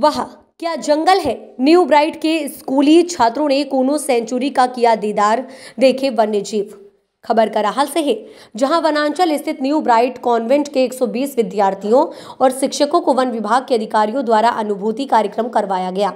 वहाँ क्या जंगल है न्यू ब्राइट के स्कूली छात्रों ने कोनो सेंचुरी का किया दीदार देखे वन्य जीव खबर रहा से है जहां वनांचल स्थित न्यू ब्राइट कॉन्वेंट के 120 विद्यार्थियों और शिक्षकों को वन विभाग के अधिकारियों द्वारा अनुभूति कार्यक्रम करवाया गया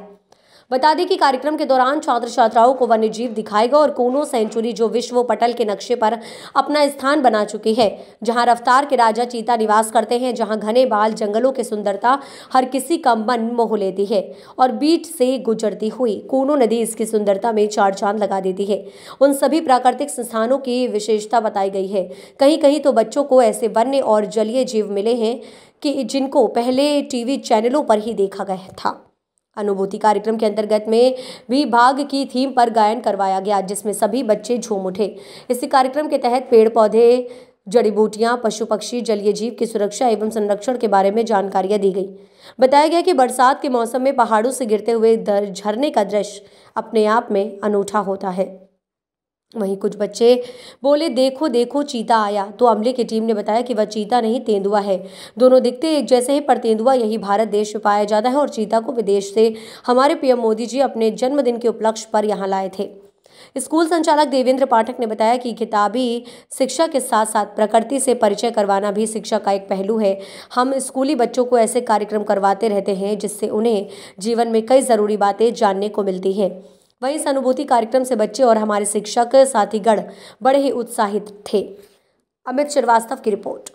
बता दें कि कार्यक्रम के दौरान छात्र छात्राओं को वन्य जीव दिखाएगा और कोनो सेंचुरी जो विश्व पटल के नक्शे पर अपना स्थान बना चुकी है जहाँ रफ्तार के राजा चीता निवास करते हैं जहाँ घने बाल जंगलों की सुंदरता हर किसी का मन मोह लेती है और बीच से गुजरती हुई कोनो नदी इसकी सुंदरता में चार चांद लगा देती है उन सभी प्राकृतिक संस्थानों की विशेषता बताई गई है कहीं कहीं तो बच्चों को ऐसे वन्य और जलीय जीव मिले हैं कि जिनको पहले टीवी चैनलों पर ही देखा गया था अनुभूति कार्यक्रम के अंतर्गत में भी भाग की थीम पर गायन करवाया गया जिसमें सभी बच्चे झूम उठे इसी कार्यक्रम के तहत पेड़ पौधे जड़ी बूटियाँ पशु पक्षी जलीय जीव की सुरक्षा एवं संरक्षण के बारे में जानकारियाँ दी गई बताया गया कि बरसात के मौसम में पहाड़ों से गिरते हुए झरने का दृश्य अपने आप में अनूठा होता है वहीं कुछ बच्चे बोले देखो देखो चीता आया तो अमले की टीम ने बताया कि वह चीता नहीं तेंदुआ है दोनों दिखते एक जैसे हैं पर तेंदुआ यही भारत देश में पाया जाता है और चीता को विदेश से हमारे पीएम मोदी जी अपने जन्मदिन के उपलक्ष्य पर यहाँ लाए थे स्कूल संचालक देवेंद्र पाठक ने बताया कि किताबी शिक्षा के साथ साथ प्रकृति से परिचय करवाना भी शिक्षा का एक पहलू है हम स्कूली बच्चों को ऐसे कार्यक्रम करवाते रहते हैं जिससे उन्हें जीवन में कई ज़रूरी बातें जानने को मिलती हैं वहीं इस अनुभूति कार्यक्रम से बच्चे और हमारे शिक्षक साथीगण बड़े ही उत्साहित थे अमित श्रीवास्तव की रिपोर्ट